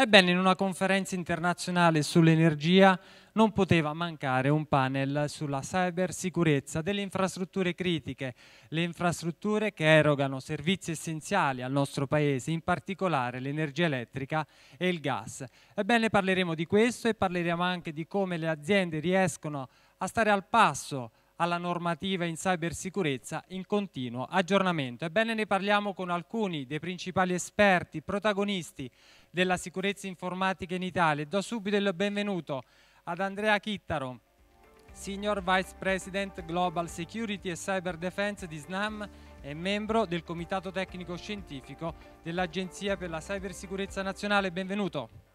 Ebbene, in una conferenza internazionale sull'energia non poteva mancare un panel sulla cybersicurezza delle infrastrutture critiche, le infrastrutture che erogano servizi essenziali al nostro Paese, in particolare l'energia elettrica e il gas. Ebbene parleremo di questo e parleremo anche di come le aziende riescono a stare al passo alla normativa in cybersicurezza in continuo aggiornamento. Ebbene ne parliamo con alcuni dei principali esperti, protagonisti della sicurezza informatica in Italia. Do subito il benvenuto ad Andrea Chittaro, Senior Vice President Global Security e Cyber Defense di SNAM e membro del Comitato Tecnico Scientifico dell'Agenzia per la Cybersicurezza Nazionale. Benvenuto.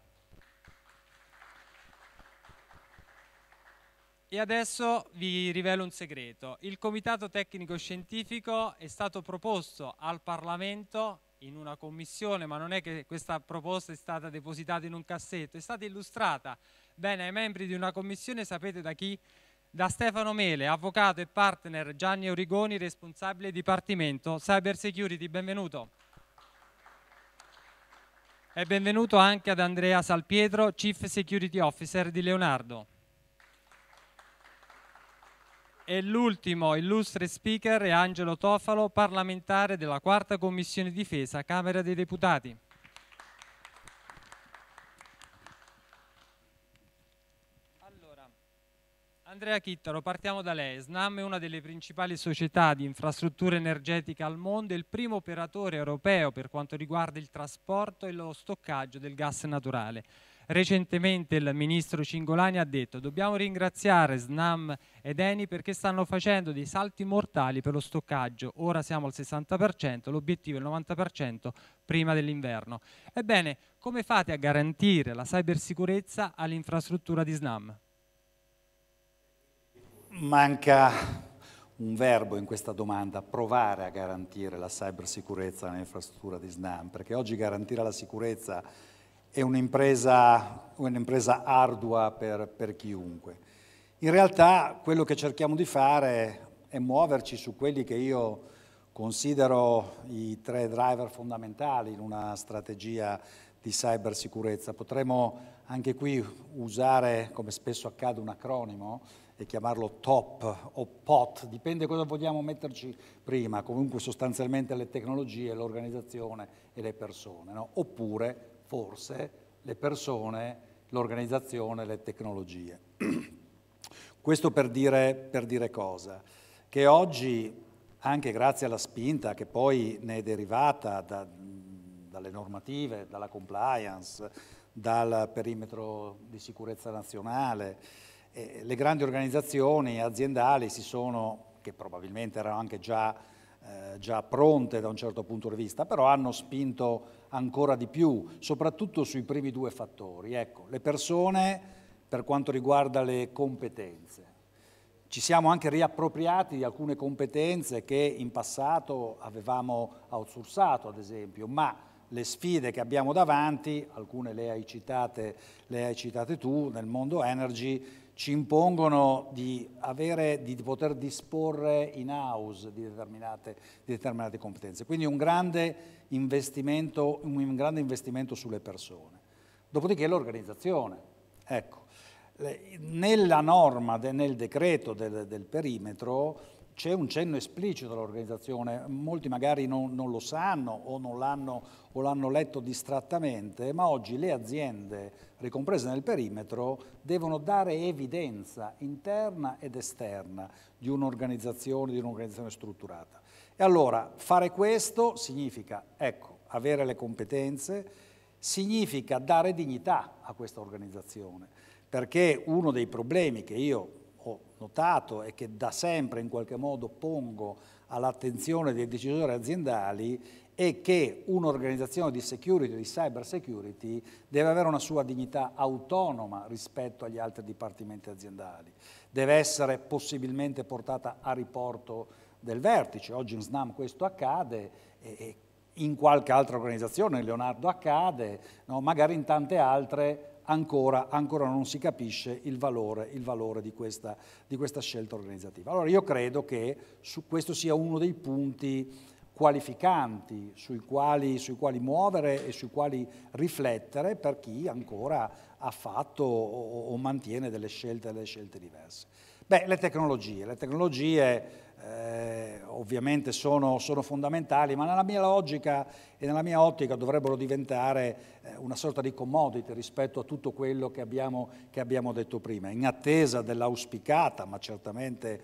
E adesso vi rivelo un segreto. Il Comitato Tecnico Scientifico è stato proposto al Parlamento in una commissione, ma non è che questa proposta è stata depositata in un cassetto, è stata illustrata bene ai membri di una commissione, sapete da chi? Da Stefano Mele, avvocato e partner Gianni Origoni, responsabile Dipartimento Cyber Security. Benvenuto. E benvenuto anche ad Andrea Salpietro, Chief Security Officer di Leonardo. E l'ultimo illustre speaker è Angelo Tofalo, parlamentare della quarta commissione difesa, Camera dei Deputati. Andrea Chittaro, partiamo da lei. SNAM è una delle principali società di infrastrutture energetiche al mondo e il primo operatore europeo per quanto riguarda il trasporto e lo stoccaggio del gas naturale. Recentemente il ministro Cingolani ha detto dobbiamo ringraziare Snam ed Eni perché stanno facendo dei salti mortali per lo stoccaggio, ora siamo al 60%, l'obiettivo è il 90% prima dell'inverno. Ebbene, come fate a garantire la cybersicurezza all'infrastruttura di Snam? Manca un verbo in questa domanda, provare a garantire la cybersicurezza nell'infrastruttura di Snam, perché oggi garantire la sicurezza è un'impresa, un'impresa ardua per, per chiunque. In realtà quello che cerchiamo di fare è muoverci su quelli che io considero i tre driver fondamentali in una strategia di cybersicurezza. Potremmo anche qui usare, come spesso accade, un acronimo e chiamarlo TOP o POT, dipende cosa vogliamo metterci prima, comunque sostanzialmente le tecnologie, l'organizzazione e le persone, no? oppure forse le persone, l'organizzazione, le tecnologie. Questo per dire, per dire cosa? Che oggi, anche grazie alla spinta che poi ne è derivata da, dalle normative, dalla compliance, dal perimetro di sicurezza nazionale, eh, le grandi organizzazioni aziendali si sono, che probabilmente erano anche già, eh, già pronte da un certo punto di vista, però hanno spinto ancora di più, soprattutto sui primi due fattori. Ecco, le persone per quanto riguarda le competenze. Ci siamo anche riappropriati di alcune competenze che in passato avevamo outsourcato, ad esempio, ma le sfide che abbiamo davanti, alcune le hai citate, le hai citate tu, nel mondo energy, ci impongono di, avere, di poter disporre in house di determinate, di determinate competenze. Quindi un grande, un grande investimento sulle persone. Dopodiché l'organizzazione. Ecco, nella norma, nel decreto del, del perimetro, c'è un cenno esplicito all'organizzazione, molti magari non, non, lo sanno o non l'hanno letto distrattamente, ma oggi le aziende ricomprese nel perimetro devono dare evidenza interna ed esterna di un'organizzazione, di un'organizzazione strutturata. E allora fare questo significa, ecco, avere le competenze, significa dare dignità a questa organizzazione, perché uno dei problemi che io notato e che da sempre in qualche modo pongo all'attenzione dei decisori aziendali è che un'organizzazione di security, di cyber security, deve avere una sua dignità autonoma rispetto agli altri dipartimenti aziendali, deve essere possibilmente portata a riporto del vertice, oggi in SNAM questo accade e, in qualche altra organizzazione, in Leonardo accade, no? magari in tante altre ancora, ancora non si capisce il valore, il valore di, questa, di, questa, scelta organizzativa. Allora io credo che questo sia uno dei punti qualificanti sui quali, sui quali, muovere e sui quali riflettere per chi ancora ha fatto o, o mantiene delle scelte, delle scelte diverse. Beh, le tecnologie, le tecnologie eh, ovviamente sono, sono, fondamentali, ma nella mia logica e nella mia ottica dovrebbero diventare eh, una sorta di commodity rispetto a tutto quello che abbiamo, che abbiamo detto prima, in attesa dell'auspicata, ma certamente eh,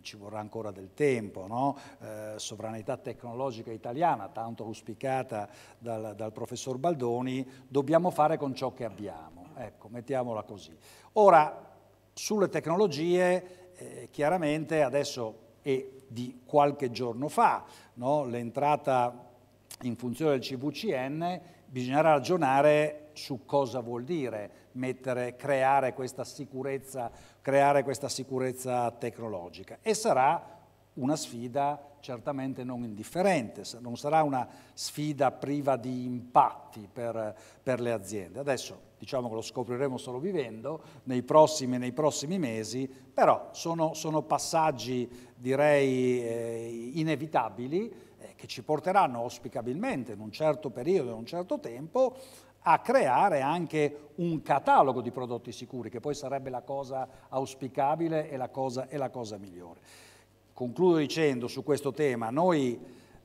ci vorrà ancora del tempo, no? eh, sovranità tecnologica italiana, tanto auspicata dal, dal, professor Baldoni, dobbiamo fare con ciò che abbiamo, ecco, mettiamola così. Ora, sulle tecnologie, eh, chiaramente adesso e di qualche giorno fa, no? l'entrata in funzione del CVCN, bisognerà ragionare su cosa vuol dire mettere, creare, questa creare questa sicurezza tecnologica e sarà una sfida certamente non indifferente, non sarà una sfida priva di impatti per, per le aziende. Adesso diciamo che lo scopriremo solo vivendo nei prossimi, nei prossimi mesi, però sono, sono passaggi direi eh, inevitabili eh, che ci porteranno auspicabilmente in un certo periodo, in un certo tempo, a creare anche un catalogo di prodotti sicuri, che poi sarebbe la cosa auspicabile e la cosa, e la cosa migliore. Concludo dicendo su questo tema, noi,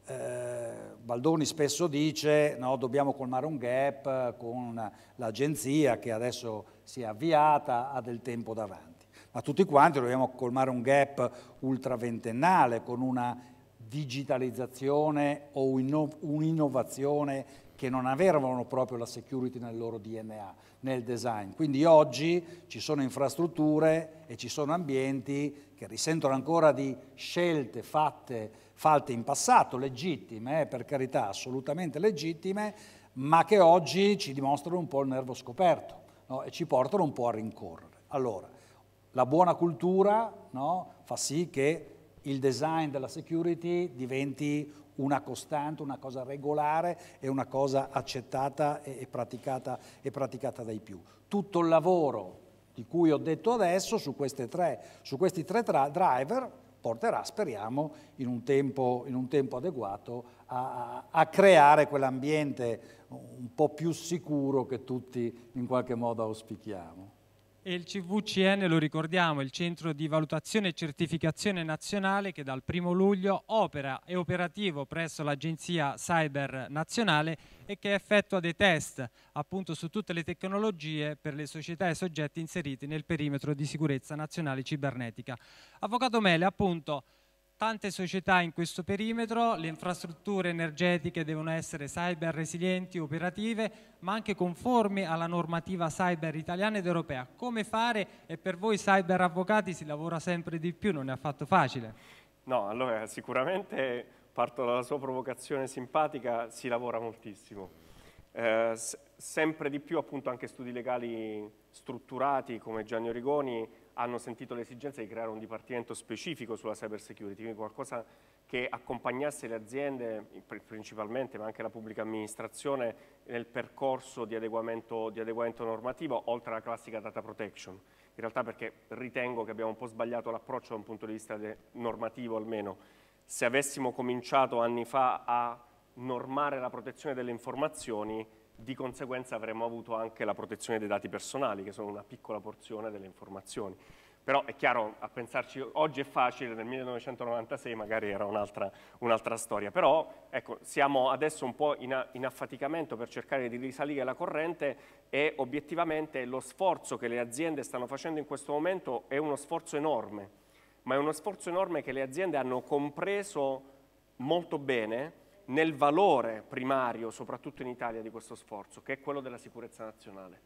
eh, Baldoni spesso dice no, dobbiamo colmare un gap con l'agenzia che adesso si è avviata, ha del tempo davanti, ma tutti quanti dobbiamo colmare un gap ultraventennale con una digitalizzazione o un'innovazione che non avevano proprio la security nel loro DNA, nel design. Quindi oggi ci sono infrastrutture e ci sono ambienti che risentono ancora di scelte fatte, fatte in passato, legittime, eh, per carità, assolutamente legittime, ma che oggi ci dimostrano un po' il nervo scoperto no? e ci portano un po' a rincorrere. Allora, la buona cultura no? fa sì che il design della security diventi una costante, una cosa regolare e una cosa accettata e, praticata, e praticata dai più. Tutto il lavoro di cui ho detto adesso su, tre, su questi tre driver porterà, speriamo, in un tempo, in un tempo adeguato a, a creare quell'ambiente un po' più sicuro che tutti in qualche modo auspichiamo. E il CVCN, lo ricordiamo, è il Centro di Valutazione e Certificazione Nazionale che dal 1 luglio opera e operativo presso l'Agenzia Cyber Nazionale e che effettua dei test appunto su tutte le tecnologie per le società e soggetti inseriti nel perimetro di sicurezza nazionale cibernetica. Avvocato Mele, appunto, tante società in questo perimetro, le infrastrutture energetiche devono essere cyber resilienti, operative, ma anche conformi alla normativa cyber italiana ed europea. Come fare? E per voi cyber avvocati si lavora sempre di più, non è affatto facile. No, allora sicuramente parto dalla sua provocazione simpatica, si lavora moltissimo. Eh, sempre di più appunto anche studi legali strutturati come Gianni Origoni hanno sentito l'esigenza di creare un dipartimento specifico sulla cyber security, quindi qualcosa che accompagnasse le aziende principalmente, ma anche la pubblica amministrazione, nel percorso di adeguamento, di adeguamento normativo, oltre alla classica data protection. In realtà perché ritengo che abbiamo un po' sbagliato l'approccio da un punto di vista normativo almeno. Se avessimo cominciato anni fa a normare la protezione delle informazioni, di conseguenza avremmo avuto anche la protezione dei dati personali, che sono una piccola porzione delle informazioni. Però è chiaro, a pensarci oggi è facile, nel 1996 magari era un'altra un storia. Però ecco, siamo adesso un po' in, in, affaticamento per cercare di risalire la corrente e obiettivamente lo sforzo che le aziende stanno facendo in questo momento è uno sforzo enorme, ma è uno sforzo enorme che le aziende hanno compreso molto bene nel valore primario, soprattutto in Italia, di questo sforzo, che è quello della sicurezza nazionale.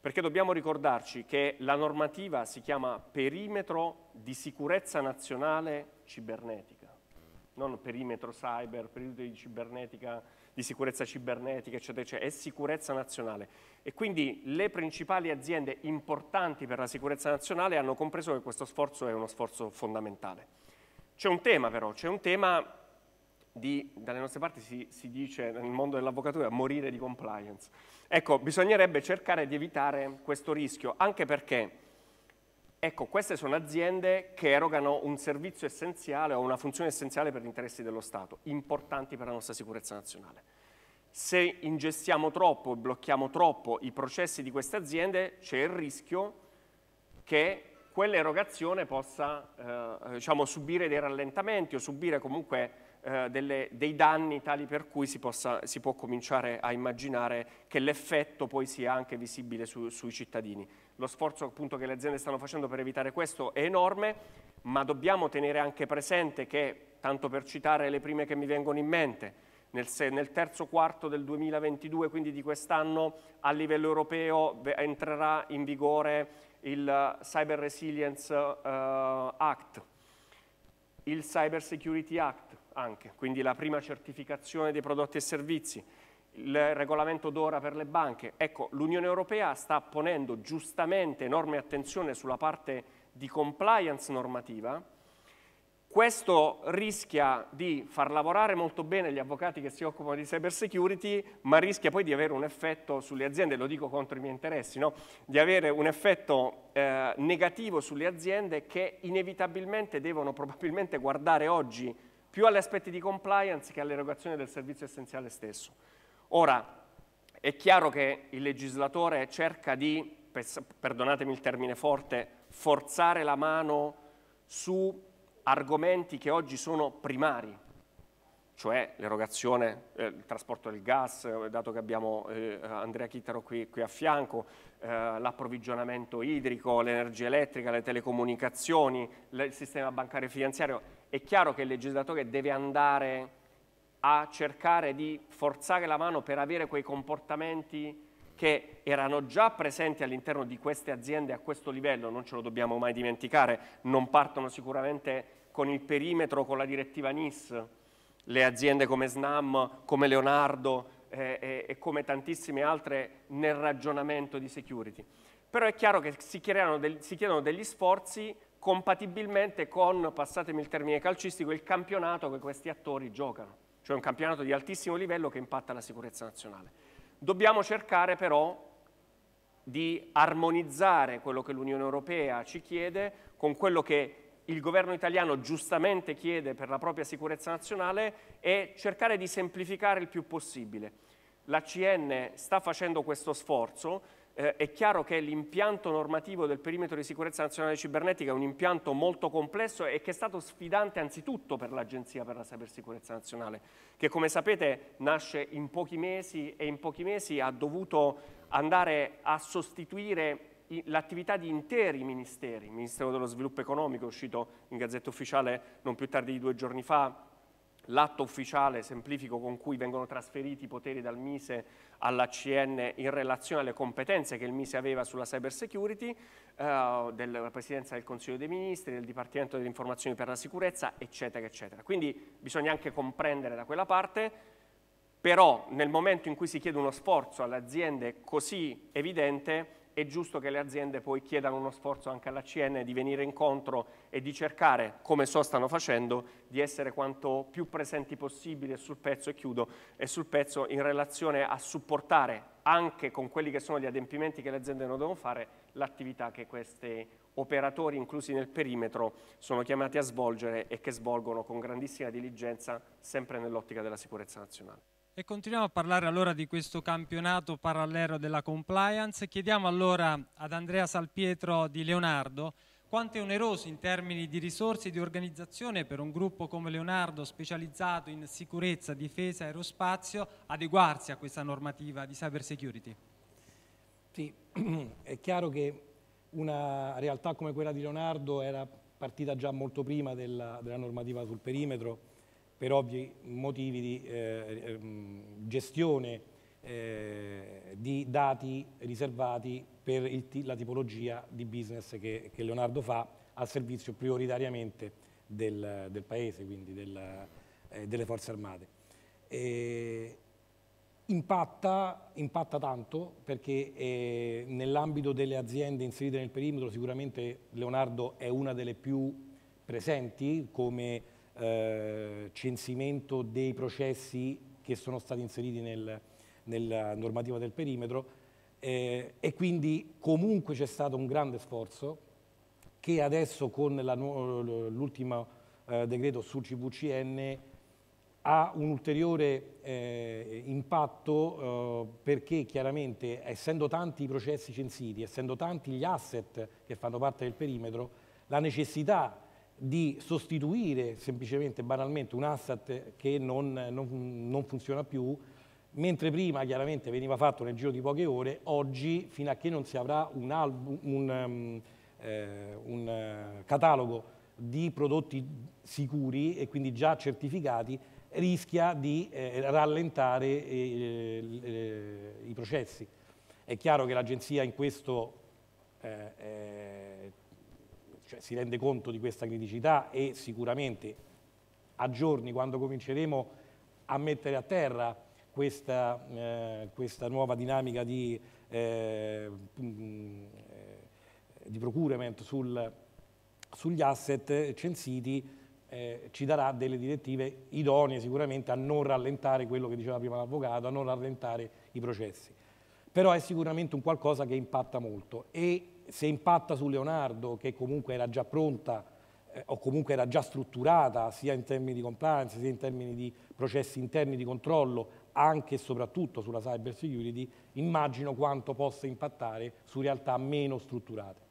Perché dobbiamo ricordarci che la normativa si chiama perimetro di sicurezza nazionale cibernetica, non perimetro cyber, perimetro di cibernetica di sicurezza cibernetica, eccetera, eccetera, è sicurezza nazionale. E quindi le principali aziende importanti per la sicurezza nazionale hanno compreso che questo sforzo è uno sforzo fondamentale. C'è un tema però, c'è un tema di, dalle nostre parti si, si dice nel mondo dell'avvocatura, morire di compliance. Ecco, bisognerebbe cercare di evitare questo rischio, anche perché ecco, queste sono aziende che erogano un servizio essenziale o una funzione essenziale per gli interessi dello Stato, importanti per la nostra sicurezza nazionale. Se ingestiamo troppo blocchiamo troppo i processi di queste aziende, c'è il rischio che quell'erogazione possa eh, diciamo, subire dei rallentamenti o subire comunque eh, delle, dei danni tali per cui si, possa, si, può cominciare a immaginare che l'effetto poi sia anche visibile su, sui cittadini. Lo sforzo appunto che le aziende stanno facendo per evitare questo è enorme, ma dobbiamo tenere anche presente che, tanto per citare le prime che mi vengono in mente, nel, nel, terzo quarto del 2022, quindi di quest'anno, a livello europeo entrerà in vigore il Cyber Resilience uh, Act, il Cyber Security Act, anche, quindi la prima certificazione dei prodotti e servizi, il regolamento d'ora per le banche. Ecco, l'Unione Europea sta ponendo giustamente enorme attenzione sulla parte di compliance normativa, questo rischia di far lavorare molto bene gli avvocati che si occupano di cyber security, ma rischia poi di avere un effetto sulle aziende, lo dico contro i miei interessi, no? di avere un effetto eh, negativo sulle aziende che inevitabilmente devono probabilmente guardare oggi più agli aspetti di compliance che all'erogazione del servizio essenziale stesso. Ora, è chiaro che il legislatore cerca di, perdonatemi il termine forte, forzare la mano su argomenti che oggi sono primari, cioè l'erogazione, eh, il trasporto del gas, eh, dato che abbiamo eh, Andrea Chittaro qui, qui a fianco, eh, l'approvvigionamento idrico, l'energia elettrica, le telecomunicazioni, il sistema bancario e finanziario, è chiaro che il legislatore deve andare a cercare di forzare la mano per avere quei comportamenti che erano già presenti all'interno di queste aziende a questo livello, non ce lo dobbiamo mai dimenticare, non partono sicuramente con il perimetro, con la direttiva NIS, le aziende come SNAM, come Leonardo eh, e, e come tantissime altre nel ragionamento di security. Però è chiaro che si, del, si chiedono degli sforzi compatibilmente con, passatemi il termine calcistico, il campionato che questi attori giocano, cioè un campionato di altissimo livello che impatta la sicurezza nazionale. Dobbiamo cercare però di armonizzare quello che l'Unione Europea ci chiede con quello che il governo italiano giustamente chiede per la propria sicurezza nazionale e cercare di semplificare il più possibile. La CN sta facendo questo sforzo, eh, è chiaro che l'impianto normativo del perimetro di sicurezza nazionale cibernetica è un impianto molto complesso e che è stato sfidante anzitutto per l'Agenzia per la Cybersicurezza Nazionale, che come sapete nasce in pochi mesi e in pochi mesi ha dovuto andare a sostituire l'attività di interi ministeri, il Ministero dello Sviluppo Economico è uscito in Gazzetta Ufficiale non più tardi di due giorni fa, l'atto ufficiale semplifico con cui vengono trasferiti i poteri dal Mise alla CN in relazione alle competenze che il Mise aveva sulla cyber security, eh, della Presidenza del Consiglio dei Ministri, del Dipartimento delle Informazioni per la Sicurezza, eccetera, eccetera. Quindi bisogna anche comprendere da quella parte però nel momento in cui si chiede uno sforzo alle aziende così evidente è giusto che le aziende poi chiedano uno sforzo anche alla CN di venire incontro e di cercare, come so stanno facendo, di essere quanto più presenti possibile sul pezzo, e chiudo, e sul pezzo in relazione a supportare anche con quelli che sono gli adempimenti che le aziende non devono fare, l'attività che questi operatori inclusi nel perimetro sono chiamati a svolgere e che svolgono con grandissima diligenza sempre nell'ottica della sicurezza nazionale. E continuiamo a parlare allora di questo campionato parallelo della compliance. Chiediamo allora ad Andrea Salpietro di Leonardo quanto è oneroso in termini di risorse e di organizzazione per un gruppo come Leonardo specializzato in sicurezza, difesa aerospazio adeguarsi a questa normativa di cyber security. Sì, è chiaro che una realtà come quella di Leonardo era partita già molto prima della, della normativa sul perimetro per ovvi motivi di eh, ehm, gestione eh, di dati riservati per il, la tipologia di business che, che, Leonardo fa al servizio prioritariamente del, del paese, quindi del, eh, delle forze armate. E impatta, impatta tanto perché eh, nell'ambito delle aziende inserite nel perimetro sicuramente Leonardo è una delle più presenti come eh, censimento dei processi che sono stati inseriti nel, nella normativa del perimetro eh, e quindi comunque c'è stato un grande sforzo che adesso con l'ultimo eh, decreto sul CVCN ha un ulteriore eh, impatto eh, perché chiaramente essendo tanti i processi censiti, essendo tanti gli asset che fanno parte del perimetro, la necessità di sostituire semplicemente, banalmente, un asset che non, non, non funziona più, mentre prima chiaramente veniva fatto nel giro di poche ore, oggi fino a che non si avrà un, album, un, um, eh, un eh, catalogo di prodotti sicuri e quindi già certificati, rischia di eh, rallentare eh, eh i processi. È chiaro che l'agenzia in questo eh, cioè, si rende conto di questa criticità e sicuramente a giorni, quando cominceremo a mettere a terra questa, eh, questa nuova dinamica di, eh, mm, eh, di procurement sul, sugli asset censiti, eh, ci darà delle direttive idonee sicuramente a non rallentare quello che diceva prima l'avvocato, a non rallentare i processi. Però è sicuramente un qualcosa che impatta molto e se impatta su Leonardo, che comunque era già pronta eh, o comunque era già strutturata, sia in termini di compliance, sia in termini di processi interni di controllo, anche e soprattutto sulla cyber security, immagino quanto possa impattare su realtà meno strutturate.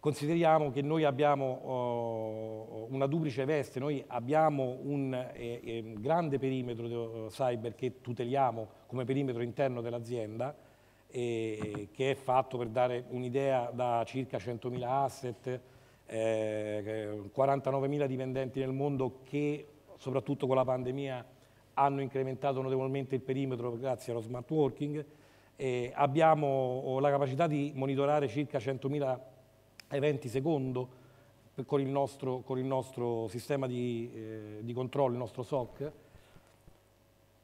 Consideriamo che noi abbiamo eh, una duplice veste, noi abbiamo un eh, eh grande perimetro eh, cyber che tuteliamo come perimetro interno dell'azienda, e, che è fatto per dare un'idea da circa 100.000 asset, eh, 49.000 dipendenti nel mondo che soprattutto con la pandemia hanno incrementato notevolmente il perimetro grazie allo smart working. Eh, abbiamo la capacità di monitorare circa 100.000 eventi secondo con il nostro, con il nostro sistema di, eh, di controllo, il nostro SOC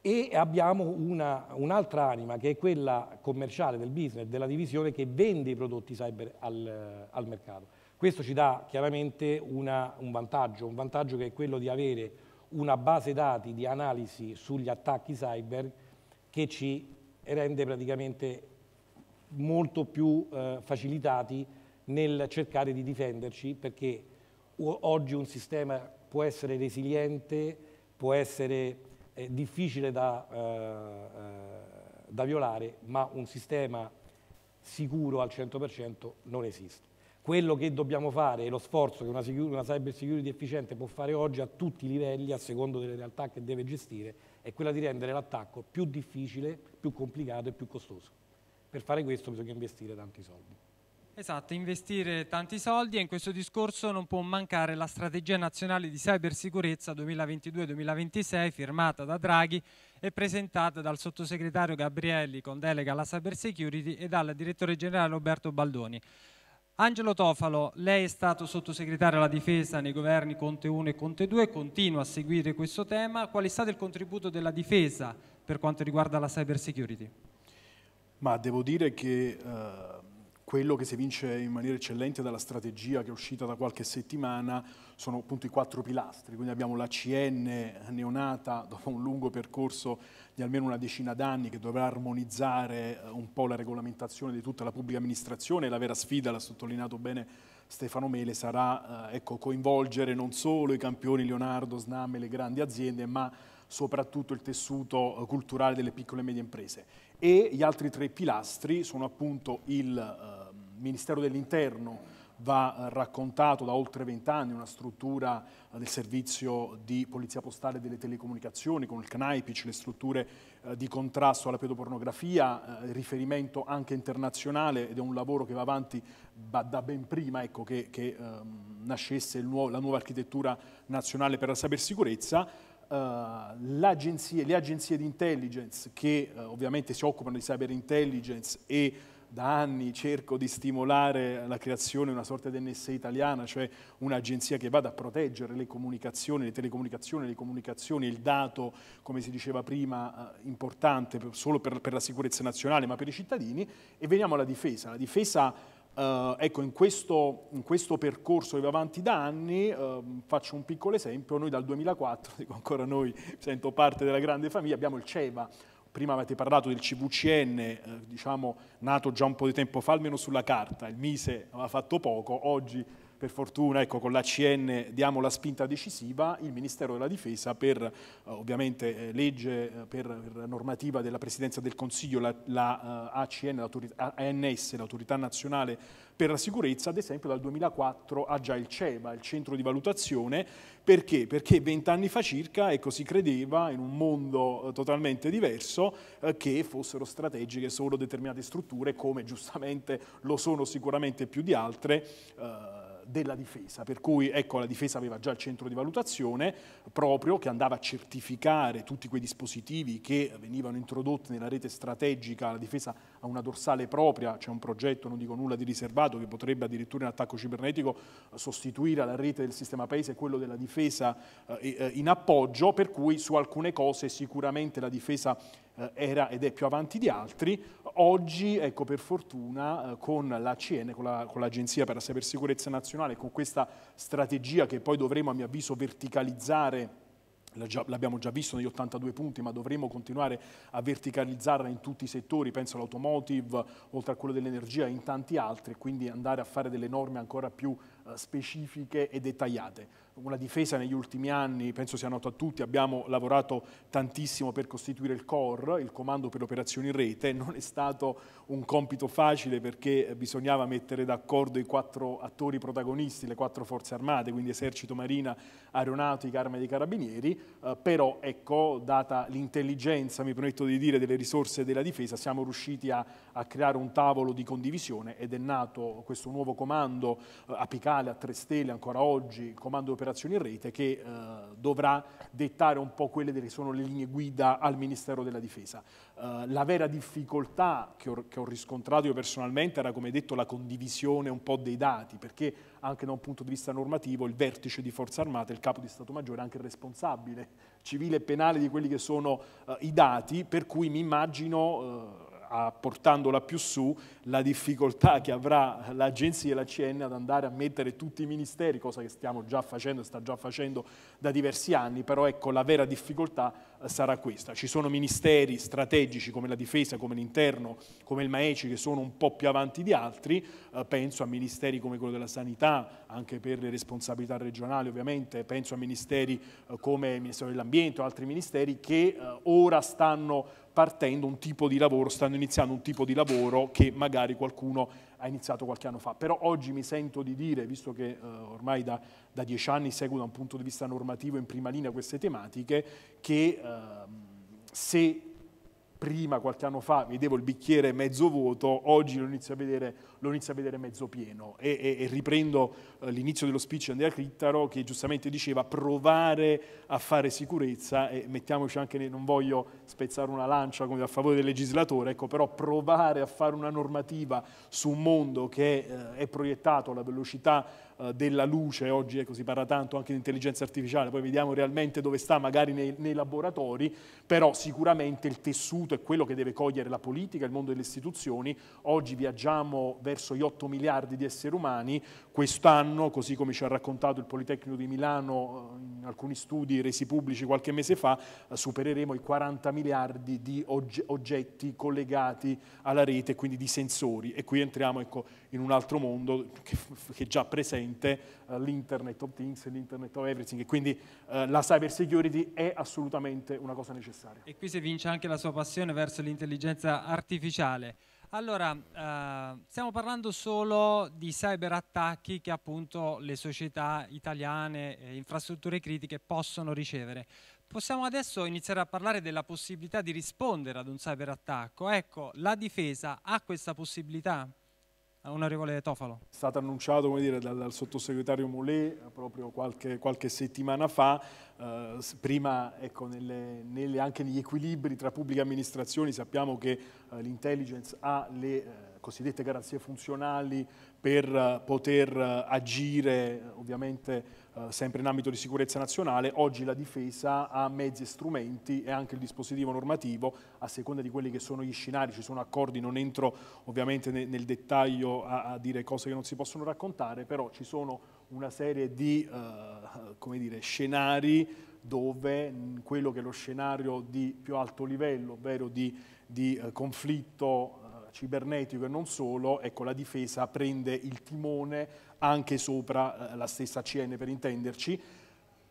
e abbiamo un'altra anima che è quella commerciale del business, della divisione che vende i prodotti cyber al, al mercato. Questo ci dà chiaramente una, un vantaggio, un vantaggio che è quello di avere una base dati di analisi sugli attacchi cyber che ci rende praticamente molto più eh, facilitati nel cercare di difenderci perché oggi un sistema può essere resiliente, può essere eh, difficile da, eh, eh, da, violare, ma un sistema sicuro al 100% non esiste. Quello che dobbiamo fare e lo sforzo che una, una cyber security efficiente può fare oggi a tutti i livelli, a secondo delle realtà che deve gestire, è quella di rendere l'attacco più difficile, più complicato e più costoso. Per fare questo bisogna investire tanti soldi. Esatto, investire tanti soldi e in questo discorso non può mancare la strategia nazionale di cybersicurezza 2022-2026 firmata da Draghi e presentata dal sottosegretario Gabrielli con delega alla cybersecurity e dal direttore generale Roberto Baldoni. Angelo Tofalo, lei è stato sottosegretario alla difesa nei governi Conte 1 e Conte 2, continua a seguire questo tema. Qual è stato il contributo della difesa per quanto riguarda la cybersecurity? Ma devo dire che... Uh quello che si vince in maniera eccellente dalla strategia che è uscita da qualche settimana sono appunto i quattro pilastri, quindi abbiamo l'ACN neonata dopo un lungo percorso di almeno una decina d'anni che dovrà armonizzare eh, un po' la regolamentazione di tutta la pubblica amministrazione, la vera sfida, l'ha sottolineato bene Stefano Mele, sarà eh, ecco, coinvolgere non solo i campioni Leonardo, Snam e le grandi aziende, ma soprattutto il tessuto eh, culturale delle piccole e medie imprese e gli altri tre pilastri sono appunto il eh, Ministero dell'Interno, va eh, raccontato da oltre vent'anni, una struttura eh, del servizio di polizia postale delle telecomunicazioni con il CNAIPIC, le strutture eh, di contrasto alla pedopornografia, riferimento anche internazionale ed è un lavoro che va avanti da ben prima ecco, che, che ehm, nascesse nuovo, la nuova architettura nazionale per la cybersicurezza. Eh, agenzie, le agenzie di intelligence che eh, ovviamente si occupano di cyber intelligence e da anni cerco di stimolare la creazione di una sorta di NSA italiana, cioè un'agenzia che vada a proteggere le comunicazioni, le telecomunicazioni, le comunicazioni, il dato, come si diceva prima, eh, importante solo per, per la sicurezza nazionale, ma per i cittadini, e veniamo alla difesa. La difesa Uh, ecco, in questo, in questo, percorso che va avanti da anni, uh, faccio un piccolo esempio, noi dal 2004, dico ancora noi, sento parte della grande famiglia, abbiamo il CEVA, prima avete parlato del CVCN, eh, diciamo nato già un po' di tempo fa, almeno sulla carta, il Mise aveva fatto poco, oggi per fortuna ecco, con l'ACN diamo la spinta decisiva, il Ministero della Difesa per eh, ovviamente eh, legge, eh, per, normativa della Presidenza del Consiglio, la, la ACN, ANS, l'Autorità Nazionale per la Sicurezza, ad esempio dal 2004 ha già il CEVA, il Centro di Valutazione, perché? Perché vent'anni fa circa ecco, si credeva in un mondo totalmente diverso eh, che fossero strategiche solo determinate strutture come giustamente lo sono sicuramente più di altre, eh, della difesa, per cui ecco, la difesa aveva già il centro di valutazione proprio che andava a certificare tutti quei dispositivi che venivano introdotti nella rete strategica, la difesa ha una dorsale propria, c'è un progetto, non dico nulla di riservato, che potrebbe addirittura in attacco cibernetico sostituire la rete del sistema paese e quello della difesa eh, eh, in appoggio, per cui su alcune cose sicuramente la difesa eh, era ed è più avanti di altri, oggi, ecco, per fortuna, eh, con l'ACN, con, l'Agenzia per la Cybersicurezza Nazionale, con questa strategia che poi dovremo, a mio avviso, verticalizzare l'abbiamo già visto negli 82 punti, ma dovremo continuare a verticalizzarla in tutti i settori, penso all'automotive, oltre a quello dell'energia, in tanti altri, quindi andare a fare delle norme ancora più eh, specifiche e dettagliate. Una difesa negli ultimi anni, penso sia noto a tutti, abbiamo lavorato tantissimo per costituire il CORE, il Comando per le Operazioni in Rete, non è stato un compito facile perché bisognava mettere d'accordo i quattro attori protagonisti, le quattro forze armate, quindi Esercito, Marina, Aeronautica, Arma dei Carabinieri, eh, però ecco, data l'intelligenza, mi permetto di dire, delle risorse della difesa, siamo riusciti a, a creare un tavolo di condivisione ed è nato questo nuovo comando eh, apicato generale a tre stelle ancora oggi, il comando operazioni in rete, che eh, dovrà dettare un po' quelle che sono le linee guida al Ministero della Difesa. Eh, la vera difficoltà che ho, che ho riscontrato io personalmente era, come detto, la condivisione un po' dei dati, perché anche da un punto di vista normativo il vertice di Forza Armata, il capo di Stato Maggiore, è anche il responsabile civile e penale di quelli che sono eh, i dati, per cui mi immagino eh, portandola più su, la difficoltà che avrà l'agenzia e la CN ad andare a mettere tutti i ministeri, cosa che stiamo già facendo e sta già facendo da diversi anni, però ecco la vera difficoltà sarà questa. Ci sono ministeri strategici come la difesa, come l'interno, come il Maeci che sono un po' più avanti di altri, eh, penso a ministeri come quello della sanità, anche per le responsabilità regionali ovviamente, penso a ministeri eh, come il Ministero dell'Ambiente o altri ministeri che eh, ora stanno partendo un tipo di lavoro, stanno iniziando un tipo di lavoro che magari qualcuno ha iniziato qualche anno fa, però oggi mi sento di dire, visto che eh, ormai da, da, dieci anni seguo da un punto di vista normativo in prima linea queste tematiche, che eh, se prima, qualche anno fa, vedevo il bicchiere mezzo vuoto, oggi lo inizio a vedere, inizio a vedere mezzo pieno. E, e, e riprendo eh, l'inizio dello speech di Andrea Crittaro che giustamente diceva provare a fare sicurezza, e mettiamoci anche, non voglio spezzare una lancia a favore del legislatore, ecco, però provare a fare una normativa su un mondo che eh, è proiettato alla velocità eh, della luce, oggi ecco, si parla tanto anche di intelligenza artificiale, poi vediamo realmente dove sta magari nei, nei, laboratori, però sicuramente il tessuto è quello che deve cogliere la politica, il mondo delle istituzioni, oggi viaggiamo verso gli 8 miliardi di esseri umani, quest'anno, così come ci ha raccontato il Politecnico di Milano eh, in alcuni studi resi pubblici qualche mese fa, eh, supereremo i 40 miliardi di oggetti collegati alla rete, quindi di sensori. E qui entriamo ecco, in un altro mondo che, è già presente, eh, l'Internet of Things, l'Internet of Everything. E quindi la cyber security è assolutamente una cosa necessaria. E qui si vince anche la sua passione verso l'intelligenza artificiale. Allora, eh, stiamo parlando solo di cyberattacchi che appunto le società italiane e infrastrutture critiche possono ricevere. Possiamo adesso iniziare a parlare della possibilità di rispondere ad un cyberattacco. Ecco, la difesa ha questa possibilità? onorevole Tofalo. È stato annunciato dire, dal, dal, sottosegretario Molé eh, proprio qualche, qualche settimana fa, eh, prima ecco, nelle, nelle anche negli equilibri tra pubbliche amministrazioni sappiamo che eh, l'intelligence ha le eh, cosiddette garanzie funzionali per eh, poter eh, agire ovviamente eh, sempre in ambito di sicurezza nazionale, oggi la difesa ha mezzi e strumenti e anche il dispositivo normativo a seconda di quelli che sono gli scenari, ci sono accordi, non entro ovviamente nel dettaglio a, dire cose che non si possono raccontare, però ci sono una serie di eh, dire, scenari dove quello che è lo scenario di più alto livello, ovvero di, di conflitto cibernetico e non solo, ecco, la difesa prende il timone anche sopra eh, la stessa CN per intenderci.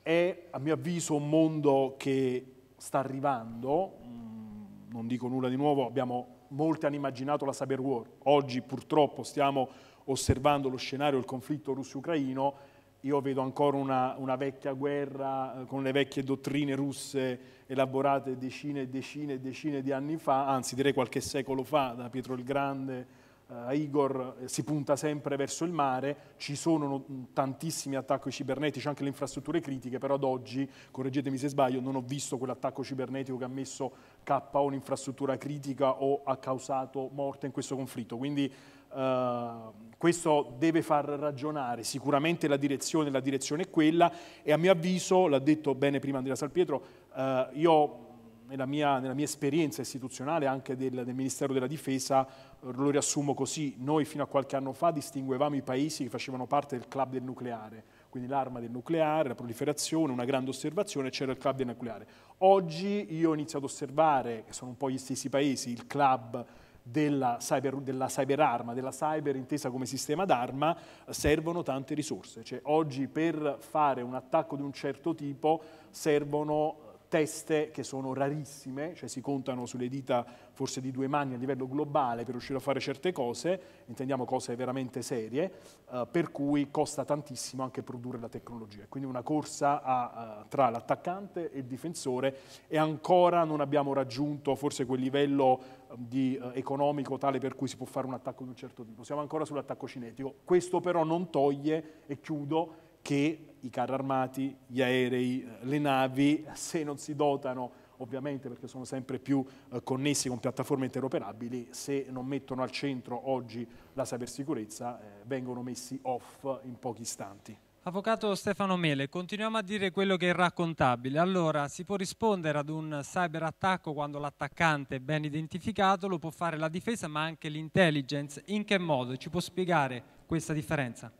È a mio avviso un mondo che sta arrivando, mm, non dico nulla di nuovo, abbiamo, molti hanno immaginato la cyber war, oggi purtroppo stiamo osservando lo scenario del conflitto russo-ucraino, io vedo ancora una, una vecchia guerra eh, con le vecchie dottrine russe elaborate decine e decine e decine di anni fa, anzi direi qualche secolo fa, da Pietro il Grande eh, a Igor, eh, si punta sempre verso il mare, ci sono tantissimi attacchi cibernetici, anche le infrastrutture critiche, però ad oggi, correggetemi se sbaglio, non ho visto quell'attacco cibernetico che ha messo KO un'infrastruttura critica o ha causato morte in questo conflitto. Quindi Uh, questo deve far ragionare, sicuramente la direzione, la direzione è quella e a mio avviso, l'ha detto bene prima Andrea Salpietro, eh, io nella mia, nella mia, esperienza istituzionale anche del, del Ministero della Difesa eh, lo riassumo così, noi fino a qualche anno fa distinguevamo i paesi che facevano parte del club del nucleare, quindi l'arma del nucleare, la proliferazione, una grande osservazione, c'era il club del nucleare. Oggi io ho iniziato ad osservare, che sono un po' gli stessi paesi, il club della, cyber, della cyberarma, della cyber intesa come sistema d'arma, servono tante risorse. Cioè, oggi per fare un attacco di un certo tipo servono teste che sono rarissime, cioè si contano sulle dita forse di due mani a livello globale per riuscire a fare certe cose, intendiamo cose veramente serie, eh, per cui costa tantissimo anche produrre la tecnologia. Quindi una corsa a, eh, tra l'attaccante e il difensore e ancora non abbiamo raggiunto forse quel livello eh, di, eh, economico tale per cui si può fare un attacco di un certo tipo. Siamo ancora sull'attacco cinetico. Questo però non toglie, e chiudo, che i carri armati, gli aerei, le navi, se non si dotano ovviamente perché sono sempre più eh, connessi con piattaforme interoperabili, se non mettono al centro oggi la cybersicurezza eh, vengono messi off in pochi istanti. Avvocato Stefano Mele, continuiamo a dire quello che è raccontabile. Allora, si può rispondere ad un cyberattacco quando l'attaccante è ben identificato, lo può fare la difesa ma anche l'intelligence. In che modo? Ci può spiegare questa differenza?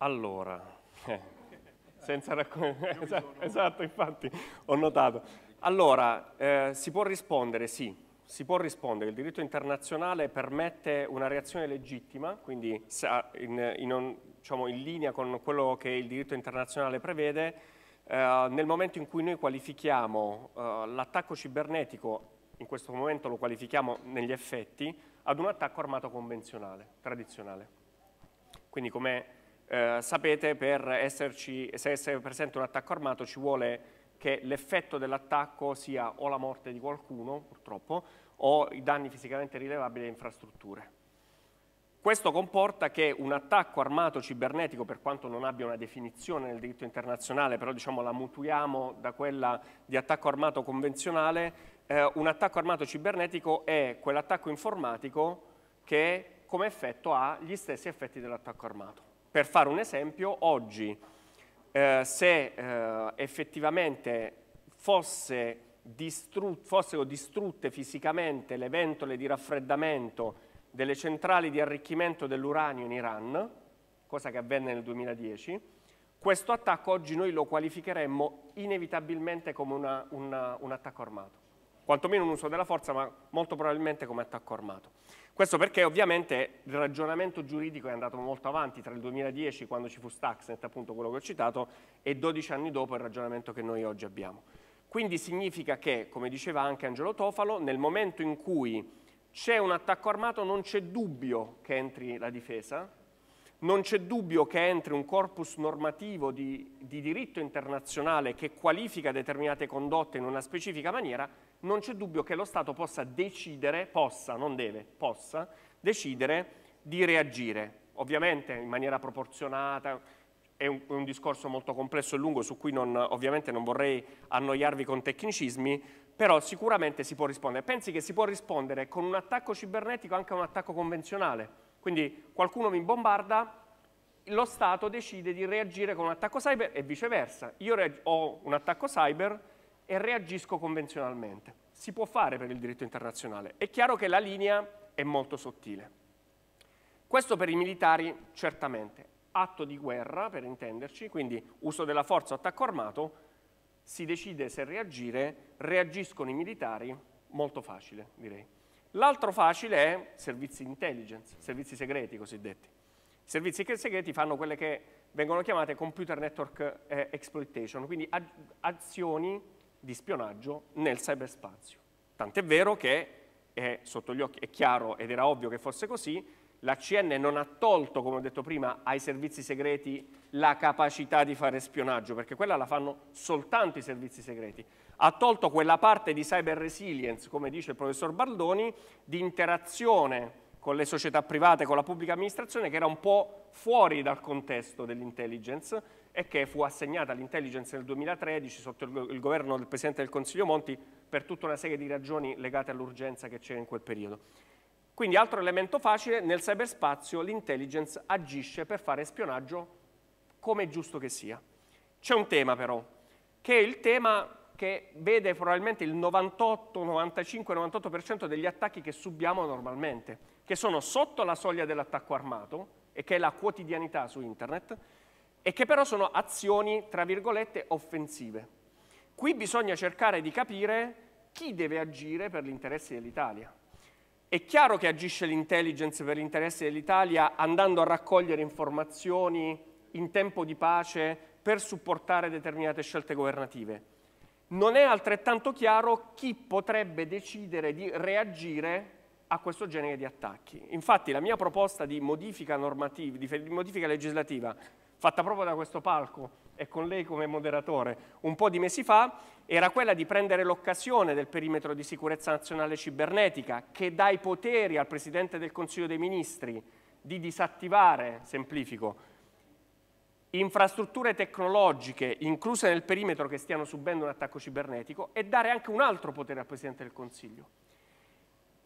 Allora, eh, senza raccontare. Esatto, infatti ho notato. Allora, eh, si può rispondere, sì, si può rispondere. Il diritto internazionale permette una reazione legittima, quindi in, in, on, diciamo, in linea con quello che il diritto internazionale prevede, eh, nel momento in cui noi qualifichiamo eh, l'attacco cibernetico, in questo momento lo qualifichiamo negli effetti, ad un attacco armato convenzionale, tradizionale. Quindi come eh, sapete per esserci, se è presente un attacco armato ci vuole che l'effetto dell'attacco sia o la morte di qualcuno, purtroppo, o i danni fisicamente rilevabili alle infrastrutture. Questo comporta che un attacco armato cibernetico, per quanto non abbia una definizione nel diritto internazionale, però diciamo, la mutuiamo da quella di attacco armato convenzionale, eh, un attacco armato cibernetico è quell'attacco informatico che come effetto ha gli stessi effetti dell'attacco armato. Per fare un esempio, oggi eh, se eh, effettivamente fosse distru fossero distrutte fisicamente le ventole di raffreddamento delle centrali di arricchimento dell'uranio in Iran, cosa che avvenne nel 2010, questo attacco oggi noi lo qualificheremmo inevitabilmente come una, una, un attacco armato quantomeno un uso della forza, ma molto probabilmente come attacco armato. Questo perché ovviamente il ragionamento giuridico è andato molto avanti tra il 2010, quando ci fu Stuxnet, appunto quello che ho citato, e 12 anni dopo il ragionamento che noi oggi abbiamo. Quindi significa che, come diceva anche Angelo Tofalo, nel momento in cui c'è un attacco armato non c'è dubbio che entri la difesa, non c'è dubbio che entri un corpus normativo di, di diritto internazionale che qualifica determinate condotte in una specifica maniera, non c'è dubbio che lo Stato possa decidere, possa, non deve, possa decidere di reagire, ovviamente in maniera proporzionata, è un, è un discorso molto complesso e lungo su cui non, ovviamente non vorrei annoiarvi con tecnicismi, però sicuramente si può rispondere. Pensi che si può rispondere con un attacco cibernetico anche a un attacco convenzionale, quindi qualcuno mi bombarda, lo Stato decide di reagire con un attacco cyber e viceversa. Io ho un attacco cyber, e reagisco convenzionalmente. Si può fare per il diritto internazionale. È chiaro che la linea è molto sottile. Questo per i militari certamente. Atto di guerra, per intenderci, quindi uso della forza, attacco armato, si decide se reagire, reagiscono i militari, molto facile direi. L'altro facile è servizi intelligence, servizi segreti cosiddetti. I servizi segreti fanno quelle che vengono chiamate computer network eh, exploitation, quindi azioni di spionaggio nel cyberspazio. Tant'è vero che è sotto gli occhi, è chiaro ed era ovvio che fosse così, la CN non ha tolto, come ho detto prima, ai servizi segreti la capacità di fare spionaggio, perché quella la fanno soltanto i servizi segreti. Ha tolto quella parte di cyber resilience, come dice il professor Baldoni, di interazione con le società private, con la pubblica amministrazione, che era un po' fuori dal contesto dell'intelligence e che fu assegnata all'intelligence nel 2013 sotto il governo del Presidente del Consiglio Monti per tutta una serie di ragioni legate all'urgenza che c'era in quel periodo. Quindi altro elemento facile, nel cyberspazio l'intelligence agisce per fare spionaggio come è giusto che sia. C'è un tema però, che è il tema che vede probabilmente il 98, 95, 98% degli attacchi che subiamo normalmente, che sono sotto la soglia dell'attacco armato e che è la quotidianità su internet, e che però sono azioni, tra virgolette, offensive. Qui bisogna cercare di capire chi deve agire per gli interessi dell'Italia. È chiaro che agisce l'intelligence per gli interessi dell'Italia andando a raccogliere informazioni in tempo di pace per supportare determinate scelte governative. Non è altrettanto chiaro chi potrebbe decidere di reagire a questo genere di attacchi. Infatti la mia proposta di modifica, di modifica legislativa fatta proprio da questo palco e con lei come moderatore un po' di mesi fa, era quella di prendere l'occasione del perimetro di sicurezza nazionale cibernetica che dà i poteri al Presidente del Consiglio dei Ministri di disattivare, semplifico, infrastrutture tecnologiche incluse nel perimetro che stiano subendo un attacco cibernetico e dare anche un altro potere al Presidente del Consiglio,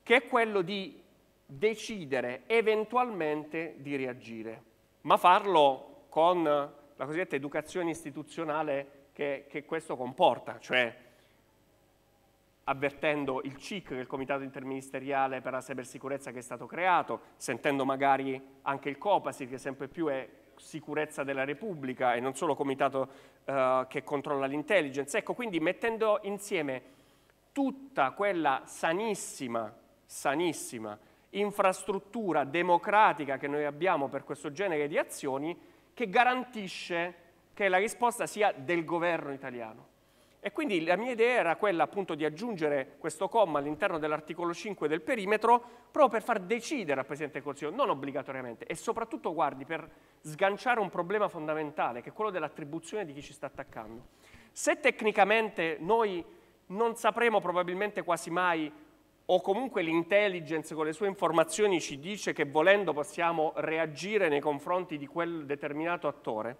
che è quello di decidere eventualmente di reagire, ma farlo con la cosiddetta educazione istituzionale che, che questo comporta, cioè avvertendo il CIC, che è il Comitato Interministeriale per la Cybersicurezza che è stato creato, sentendo magari anche il COPASI, che sempre più è sicurezza della Repubblica e non solo comitato eh, che controlla l'intelligence. Ecco, quindi mettendo insieme tutta quella sanissima, sanissima infrastruttura democratica che noi abbiamo per questo genere di azioni, che garantisce che la risposta sia del governo italiano. E quindi la mia idea era quella appunto di aggiungere questo comma all'interno dell'articolo 5 del perimetro proprio per far decidere al Presidente del Consiglio, non obbligatoriamente, e soprattutto guardi per sganciare un problema fondamentale che è quello dell'attribuzione di chi ci sta attaccando. Se tecnicamente noi non sapremo probabilmente quasi mai o comunque l'intelligence con le sue informazioni ci dice che volendo possiamo reagire nei confronti di quel determinato attore?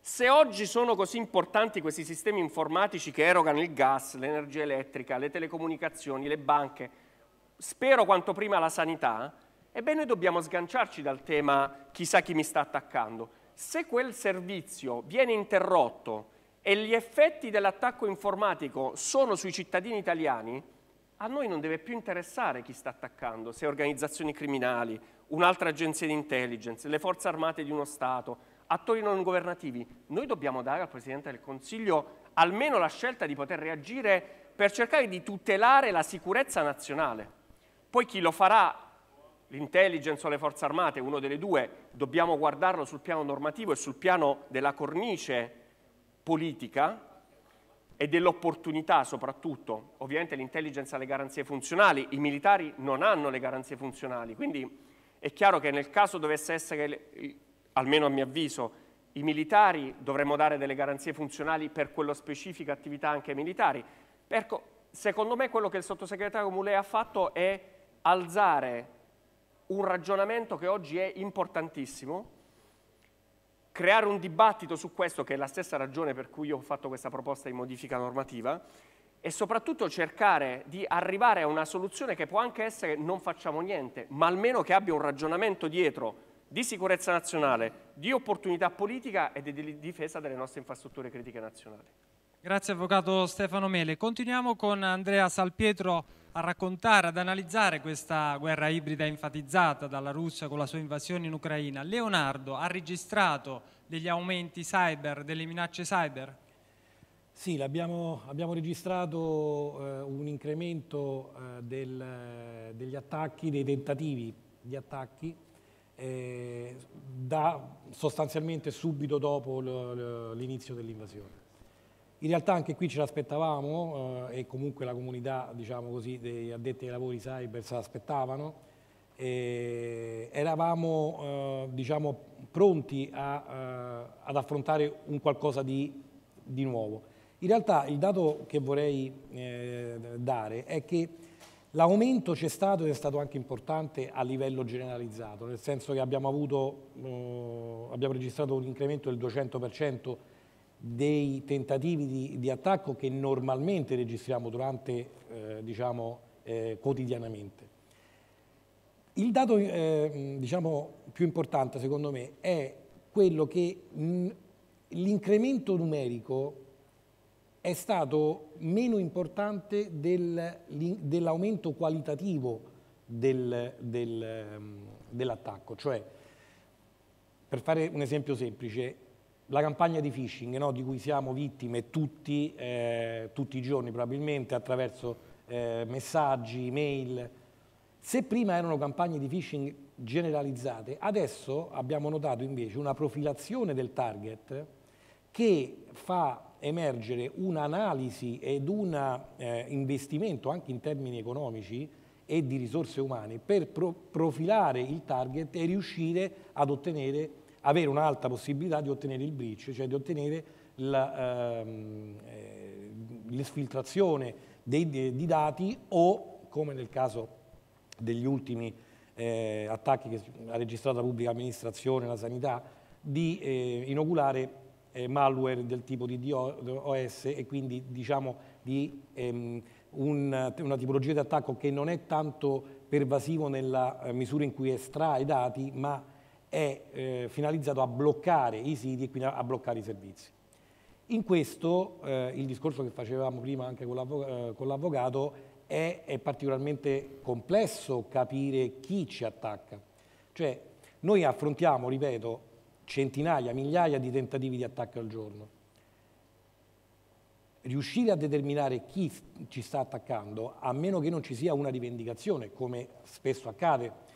Se oggi sono così importanti questi sistemi informatici che erogano il gas, l'energia elettrica, le telecomunicazioni, le banche, spero quanto prima la sanità, ebbene noi dobbiamo sganciarci dal tema chissà chi mi sta attaccando. Se quel servizio viene interrotto e gli effetti dell'attacco informatico sono sui cittadini italiani, a noi non deve più interessare chi sta attaccando, se organizzazioni criminali, un'altra agenzia di intelligence, le forze armate di uno Stato, attori non governativi. Noi dobbiamo dare al Presidente del Consiglio almeno la scelta di poter reagire per cercare di tutelare la sicurezza nazionale. Poi chi lo farà, l'intelligence o le forze armate, uno delle due, dobbiamo guardarlo sul piano normativo e sul piano della cornice politica, e dell'opportunità soprattutto. Ovviamente l'intelligence ha le garanzie funzionali, i militari non hanno le garanzie funzionali, quindi è chiaro che nel caso dovesse essere, almeno a mio avviso, i militari dovremmo dare delle garanzie funzionali per quella specifica attività anche ai militari. Perco, secondo me quello che il sottosegretario Mulè ha fatto è alzare un ragionamento che oggi è importantissimo, creare un dibattito su questo, che è la stessa ragione per cui io ho fatto questa proposta di modifica normativa, e soprattutto cercare di arrivare a una soluzione che può anche essere non facciamo niente, ma almeno che abbia un ragionamento dietro di sicurezza nazionale, di opportunità politica e di difesa delle nostre infrastrutture critiche nazionali. Grazie Avvocato Stefano Mele. Continuiamo con Andrea Salpietro a raccontare, ad analizzare questa guerra ibrida enfatizzata dalla Russia con la sua invasione in Ucraina. Leonardo ha registrato degli aumenti cyber, delle minacce cyber? Sì, abbiamo, abbiamo registrato eh, un incremento eh, del, degli attacchi, dei tentativi di attacchi eh, da sostanzialmente subito dopo l'inizio dell'invasione. In realtà anche qui ce l'aspettavamo eh, e comunque la comunità diciamo così, degli addetti ai lavori cyber se l'aspettavano. eravamo eh, diciamo, pronti a, eh, ad affrontare un qualcosa di, di, nuovo. In realtà il dato che vorrei eh, dare è che L'aumento c'è stato ed è stato anche importante a livello generalizzato, nel senso che abbiamo, avuto, eh, abbiamo registrato un incremento del 200% dei tentativi di, di attacco che normalmente registriamo durante, eh, diciamo, eh, quotidianamente. Il dato eh, diciamo, più importante secondo me è quello che l'incremento numerico è stato meno importante del, dell'aumento qualitativo del, del, dell'attacco. Cioè, per fare un esempio semplice, la campagna di phishing no, di cui siamo vittime tutti, eh, tutti i giorni probabilmente attraverso eh, messaggi, email, se prima erano campagne di phishing generalizzate, adesso abbiamo notato invece una profilazione del target che fa emergere un'analisi ed un eh, investimento anche in termini economici e di risorse umane per pro profilare il target e riuscire ad ottenere avere un'alta possibilità di ottenere il breach, cioè di ottenere ehm, eh, l'esfiltrazione di dati o, come nel caso degli ultimi eh, attacchi che ha registrato la pubblica amministrazione, la sanità, di eh, inoculare eh, malware del tipo di DOS e quindi diciamo di ehm, un, una tipologia di attacco che non è tanto pervasivo nella eh, misura in cui estrae dati, ma è eh, finalizzato a bloccare i siti e quindi a bloccare i servizi. In questo eh, il discorso che facevamo prima anche eh, con l'avvocato è, è particolarmente complesso capire chi ci attacca. Cioè noi affrontiamo, ripeto, centinaia, migliaia di tentativi di attacco al giorno. Riuscire a determinare chi ci sta attaccando, a meno che non ci sia una rivendicazione, come spesso accade,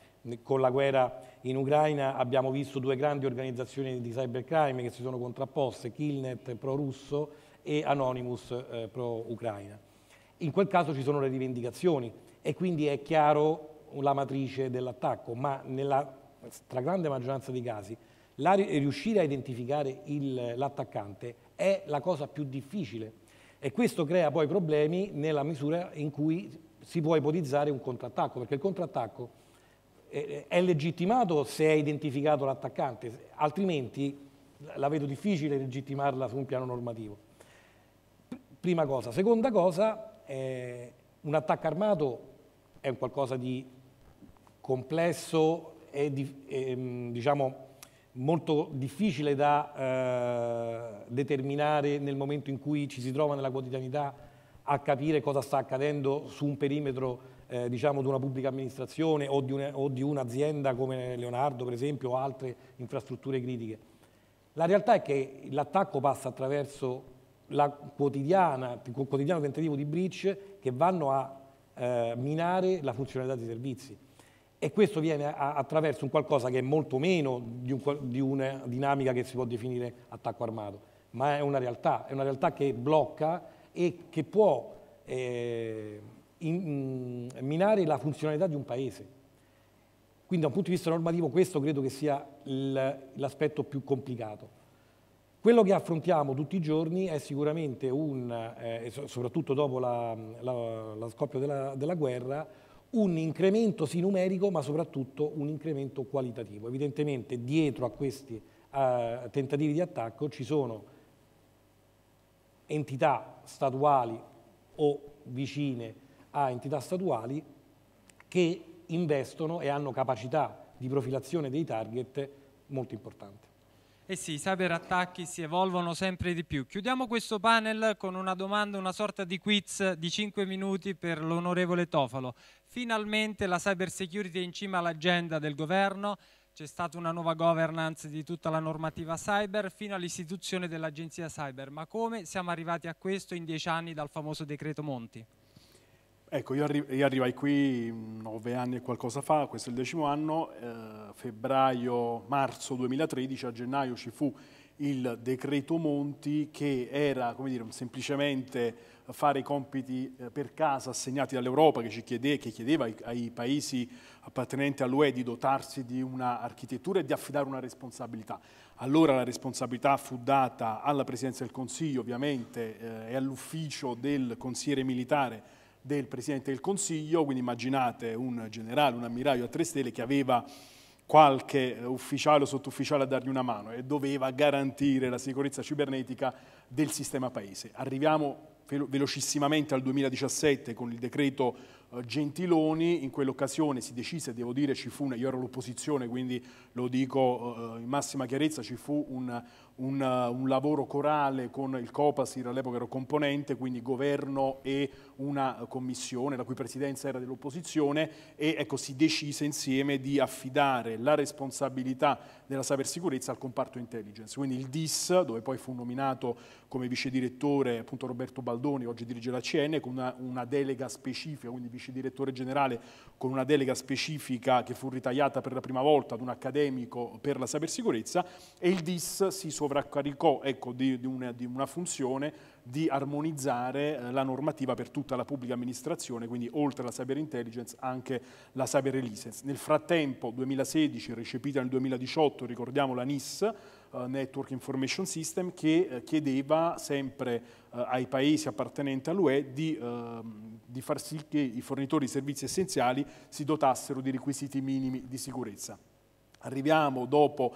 con la guerra in Ucraina abbiamo visto due grandi organizzazioni di cybercrime che si sono contrapposte, Killnet pro-russo e Anonymous eh, pro-Ucraina. In quel caso ci sono le rivendicazioni e quindi è chiaro la matrice dell'attacco, ma nella stragrande maggioranza dei casi la, riuscire a identificare l'attaccante è la cosa più difficile e questo crea poi problemi nella misura in cui si può ipotizzare un contrattacco, perché il contrattacco eh, eh, è legittimato se è identificato l'attaccante, altrimenti la vedo difficile legittimarla su un piano normativo. Prima cosa. Seconda cosa, eh, un attacco armato è un qualcosa di complesso e di, eh, diciamo, molto difficile da eh, determinare nel momento in cui ci si trova nella quotidianità a capire cosa sta accadendo su un perimetro eh, diciamo, di una pubblica amministrazione o di, un'azienda come Leonardo, per esempio, o altre infrastrutture critiche. La realtà è che l'attacco passa attraverso il quotidiano tentativo di breach che vanno a eh, minare la funzionalità dei servizi. E questo viene a, attraverso un qualcosa che è molto meno di, un, di una dinamica che si può definire attacco armato, ma è una realtà, è una realtà che blocca e che può eh, in, mm, minare la funzionalità di un paese. Quindi da un punto di vista normativo questo credo che sia l'aspetto più complicato. Quello che affrontiamo tutti i giorni è sicuramente un, eh, soprattutto dopo la, la, la scoppio della, della, guerra, un incremento sì numerico ma soprattutto un incremento qualitativo. Evidentemente dietro a questi eh, tentativi di attacco ci sono entità statuali o vicine a entità statuali che investono e hanno capacità di profilazione dei target molto importante. Eh sì, i cyberattacchi si evolvono sempre di più. Chiudiamo questo panel con una domanda, una sorta di quiz di 5 minuti per l'onorevole Tofalo. Finalmente la cyber security è in cima all'agenda del governo, c'è stata una nuova governance di tutta la normativa cyber fino all'istituzione dell'agenzia cyber, ma come siamo arrivati a questo in 10 anni dal famoso decreto Monti? Ecco, io, arri io, arrivai qui mm, nove anni e qualcosa fa, questo è il decimo anno, eh, febbraio-marzo 2013, a gennaio ci fu il decreto Monti che era dire, semplicemente fare i compiti eh, per casa assegnati dall'Europa che, chiede, che, chiedeva ai, ai paesi appartenenti all'UE di dotarsi di un'architettura e di affidare una responsabilità. Allora la responsabilità fu data alla Presidenza del Consiglio ovviamente eh, e all'ufficio del consigliere militare del Presidente del Consiglio, quindi immaginate un generale, un ammiraglio a tre stelle che aveva qualche ufficiale o sottufficiale a dargli una mano e doveva garantire la sicurezza cibernetica del sistema paese. Arriviamo velocissimamente al 2017 con il decreto eh, Gentiloni, in quell'occasione si decise, devo dire, ci fu una, io ero l'opposizione, quindi lo dico eh, eh, in massima chiarezza, ci fu un, un, eh, un lavoro corale con il Copasir, all'epoca ero componente, quindi governo e una commissione, la cui presidenza era dell'opposizione, e ecco, si decise insieme di affidare la responsabilità della cybersicurezza al comparto intelligence. Quindi il DIS, dove poi fu nominato come vice direttore appunto Roberto Baldoni, oggi dirige la CN, con una, una delega specifica, quindi vice direttore generale, con una delega specifica che fu ritagliata per la prima volta ad un accademico per la cybersicurezza, e il DIS si sovraccaricò ecco, di, di, una, di, una, funzione di armonizzare eh, la normativa per tutta la pubblica amministrazione, quindi oltre alla cyber intelligence anche la cyber license. Nel frattempo, 2016, recepita nel 2018, ricordiamo la NIS, eh, Network Information System che eh, chiedeva sempre ai paesi appartenenti all'UE di, ehm, di, far sì che i fornitori di servizi essenziali si dotassero di requisiti minimi di sicurezza. Arriviamo dopo,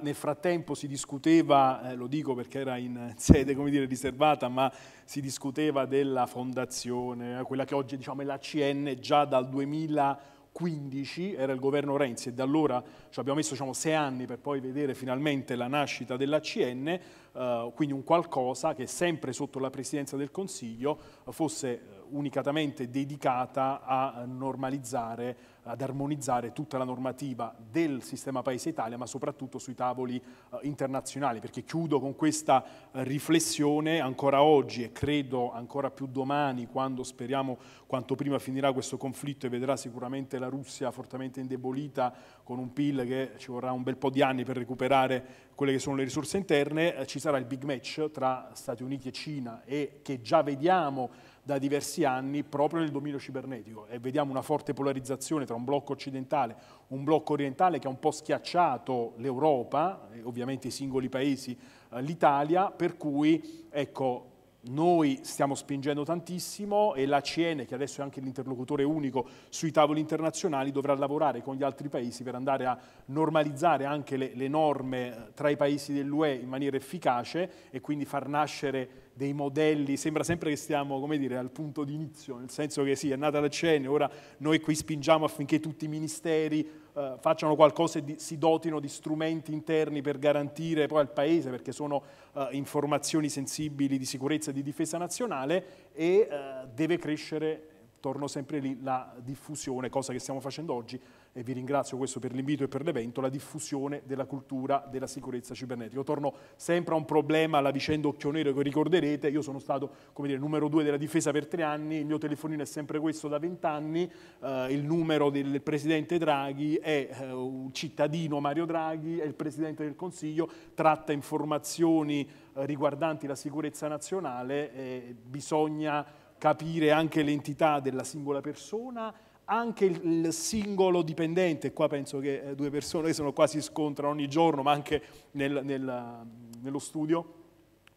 nel frattempo si discuteva, eh, lo dico perché era in sede dire, riservata, ma si discuteva della fondazione, eh, quella che oggi diciamo, è la CN già dal 2015, era il governo Renzi e da allora cioè, abbiamo messo diciamo, sei anni per poi vedere finalmente la nascita della CN, eh, quindi un qualcosa che sempre sotto la presidenza del Consiglio fosse eh, unicatamente dedicata a normalizzare ad armonizzare tutta la normativa del sistema Paese Italia, ma soprattutto sui tavoli eh, internazionali, perché chiudo con questa eh, riflessione ancora oggi e credo ancora più domani, quando speriamo quanto prima finirà questo conflitto e vedrà sicuramente la Russia fortemente indebolita con un PIL che ci vorrà un bel po' di anni per recuperare quelle che sono le risorse interne, eh, ci sarà il big match tra Stati Uniti e Cina e che già vediamo da diversi anni proprio nel dominio cibernetico e vediamo una forte polarizzazione tra un blocco occidentale, e un blocco orientale che ha un po' schiacciato l'Europa, ovviamente i singoli paesi, eh, l'Italia, per cui ecco, noi stiamo spingendo tantissimo e la CN, che adesso è anche l'interlocutore unico sui tavoli internazionali, dovrà lavorare con gli altri paesi per andare a normalizzare anche le, le norme eh, tra i paesi dell'UE in maniera efficace e quindi far nascere dei modelli, sembra sempre che stiamo, come dire, al punto di inizio, nel senso che sì, è nata da CENI, ora noi qui spingiamo affinché tutti i ministeri eh, facciano qualcosa e di, si dotino di strumenti interni per garantire poi al Paese, perché sono eh, informazioni sensibili di sicurezza e di difesa nazionale, e eh, deve crescere, torno sempre lì, la diffusione, cosa che stiamo facendo oggi, e vi ringrazio questo per l'invito e per l'evento, la diffusione della cultura della sicurezza cibernetica. Io torno sempre a un problema, alla vicenda Occhio Nero che ricorderete, io sono stato come dire, numero due della difesa per tre anni, il mio telefonino è sempre questo da vent'anni, eh, il numero del presidente Draghi è eh, un cittadino Mario Draghi, è il presidente del Consiglio, tratta informazioni eh, riguardanti la sicurezza nazionale, eh, bisogna capire anche l'entità della singola persona, anche il singolo dipendente, qua penso che eh, due persone che sono qua si scontrano ogni giorno, ma anche nel, nel, nello studio,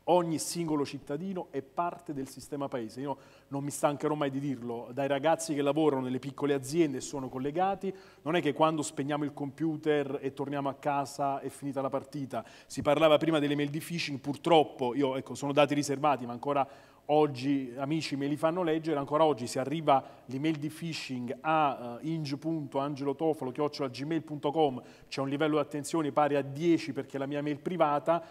ogni singolo cittadino è parte del sistema paese. Io non mi stancherò mai di dirlo, dai ragazzi che lavorano nelle piccole aziende e sono collegati, non è che quando spegniamo il computer e torniamo a casa è finita la partita. Si parlava prima delle mail di phishing, purtroppo, io ecco, sono dati riservati, ma ancora oggi amici me li fanno leggere, ancora oggi se arriva l'email di phishing a uh, eh, inge.angelotofalo.gmail.com c'è un livello di attenzione pari a 10 perché la mia mail privata,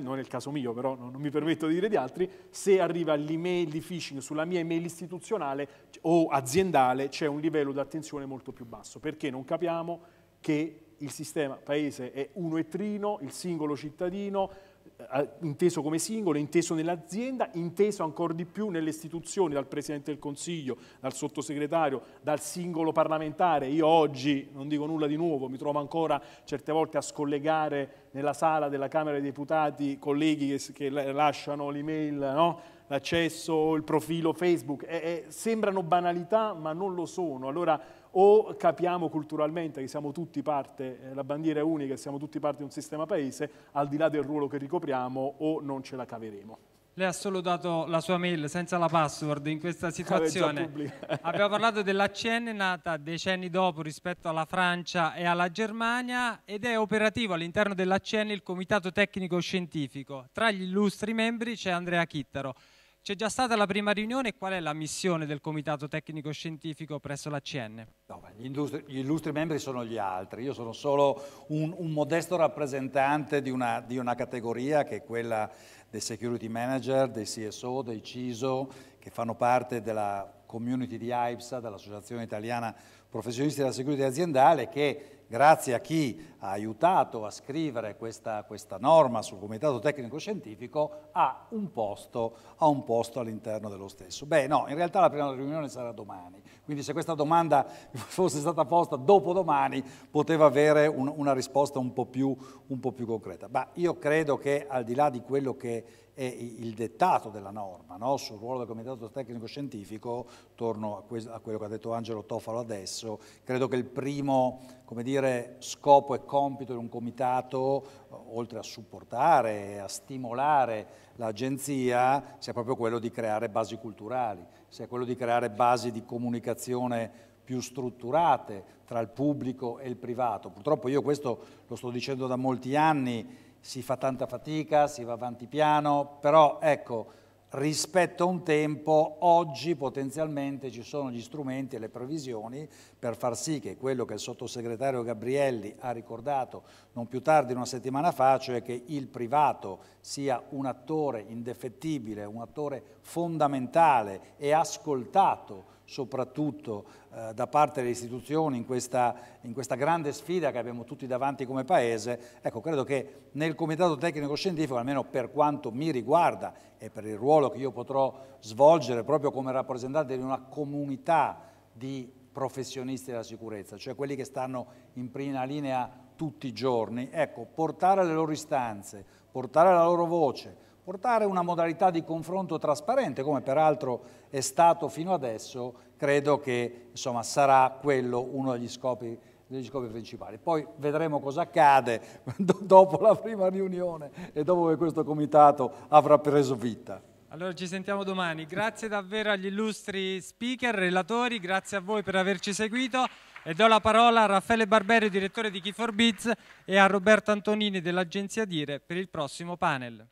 non è il caso mio però non, non mi permetto di dire di altri, se arriva l'email di phishing sulla mia email istituzionale o aziendale c'è un livello di attenzione molto più basso perché non capiamo che il sistema paese è uno e trino, il singolo cittadino eh, eh, inteso come singolo, inteso nell'azienda, inteso ancora di più nelle istituzioni, dal Presidente del Consiglio, dal sottosegretario, dal singolo parlamentare. Io oggi non dico nulla di nuovo, mi trovo ancora certe volte a scollegare nella sala della Camera dei Deputati colleghi che, che lasciano l'email, no? l'accesso, il profilo Facebook. E, eh, e, sembrano banalità, ma non lo sono. Allora, o capiamo culturalmente che siamo tutti parte, eh, la bandiera è unica siamo tutti parte di un sistema paese, al di là del ruolo che ricopriamo o non ce la caveremo. Lei ha solo dato la sua mail senza la password in questa eh, situazione. Abbiamo parlato dell'ACN nata decenni dopo rispetto alla Francia e alla Germania ed è operativo all'interno dell'ACN il Comitato Tecnico Scientifico. Tra gli illustri membri c'è Andrea Chittaro. C'è già stata la prima riunione e qual è la missione del Comitato Tecnico Scientifico presso la CN? No, gli, illustri, gli, illustri, membri sono gli altri, io sono solo un, un modesto rappresentante di una, di una categoria che è quella dei security manager, dei CSO, dei CISO, che fanno parte della community di AIPSA, dell'Associazione Italiana Professionisti della Sicurezza Aziendale, che grazie a chi ha aiutato a scrivere questa, questa norma sul comitato tecnico-scientifico, ha un posto, posto all'interno dello stesso. Beh, no, in realtà la prima riunione sarà domani, quindi se questa domanda fosse stata posta dopo domani, poteva avere un, una risposta un po, più, un po' più concreta. Ma io credo che al di là di quello che e il dettato della norma no? sul ruolo del comitato tecnico-scientifico, torno a, que a, quello che ha detto Angelo Tofalo adesso, credo che il primo dire, scopo e compito di un comitato, eh, oltre a supportare e a stimolare l'agenzia, sia proprio quello di creare basi culturali, sia quello di creare basi di comunicazione più strutturate tra il pubblico e il privato. Purtroppo io questo lo sto dicendo da molti anni, si fa tanta fatica, si va avanti piano, però ecco, rispetto a un tempo, oggi potenzialmente ci sono gli strumenti e le previsioni per far sì che quello che il sottosegretario Gabrielli ha ricordato non più tardi una settimana fa, cioè che il privato sia un attore indefettibile, un attore fondamentale e ascoltato soprattutto eh, da parte delle istituzioni in questa, in questa, grande sfida che abbiamo tutti davanti come Paese, ecco, credo che nel Comitato Tecnico Scientifico, almeno per quanto mi riguarda e per il ruolo che io potrò svolgere proprio come rappresentante di una comunità di professionisti della sicurezza, cioè quelli che stanno in prima linea tutti i giorni, ecco, portare le loro istanze, portare la loro voce, Portare una modalità di confronto trasparente, come peraltro è stato fino adesso, credo che insomma, sarà quello uno degli scopi degli scopi principali. Poi vedremo cosa accade dopo la prima riunione e dopo che questo comitato avrà preso vita. Allora ci sentiamo domani. Grazie davvero agli illustri speaker, relatori, grazie a voi per averci seguito. E do la parola a Raffaele Barberio, direttore di Key4 biz e a Roberto Antonini dell'agenzia Dire per il prossimo panel.